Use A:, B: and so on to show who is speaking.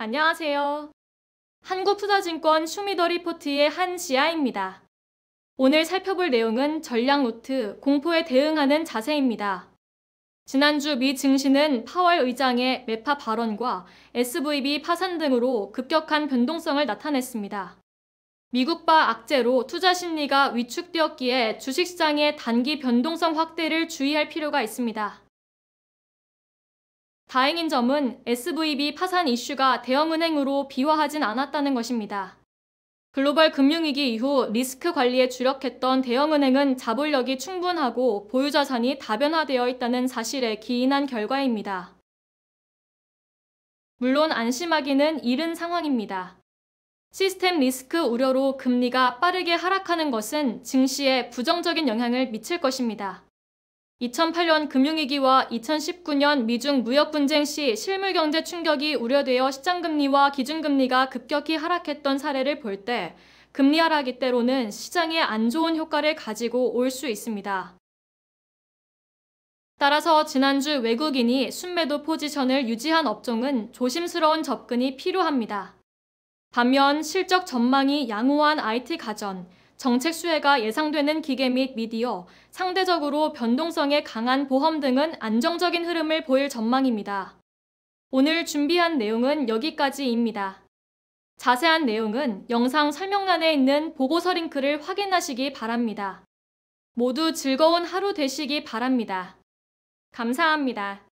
A: 안녕하세요. 한국투자증권 슈미더 리포트의 한지아입니다. 오늘 살펴볼 내용은 전략노트 공포에 대응하는 자세입니다. 지난주 미 증시는 파월 의장의 메파 발언과 SVB 파산 등으로 급격한 변동성을 나타냈습니다. 미국과 악재로 투자 심리가 위축되었기에 주식시장의 단기 변동성 확대를 주의할 필요가 있습니다. 다행인 점은 SVB 파산 이슈가 대형은행으로 비화하진 않았다는 것입니다. 글로벌 금융위기 이후 리스크 관리에 주력했던 대형은행은 자본력이 충분하고 보유자산이 다변화되어 있다는 사실에 기인한 결과입니다. 물론 안심하기는 이른 상황입니다. 시스템 리스크 우려로 금리가 빠르게 하락하는 것은 증시에 부정적인 영향을 미칠 것입니다. 2008년 금융위기와 2019년 미중 무역 분쟁 시 실물 경제 충격이 우려되어 시장 금리와 기준 금리가 급격히 하락했던 사례를 볼 때 금리 하락이 때로는 시장에 안 좋은 효과를 가지고 올 수 있습니다. 따라서 지난주 외국인이 순매도 포지션을 유지한 업종은 조심스러운 접근이 필요합니다. 반면 실적 전망이 양호한 IT 가전, 정책 수혜가 예상되는 기계 및 미디어, 상대적으로 변동성에 강한 보험 등은 안정적인 흐름을 보일 전망입니다. 오늘 준비한 내용은 여기까지입니다. 자세한 내용은 영상 설명란에 있는 보고서 링크를 확인하시기 바랍니다. 모두 즐거운 하루 되시기 바랍니다. 감사합니다.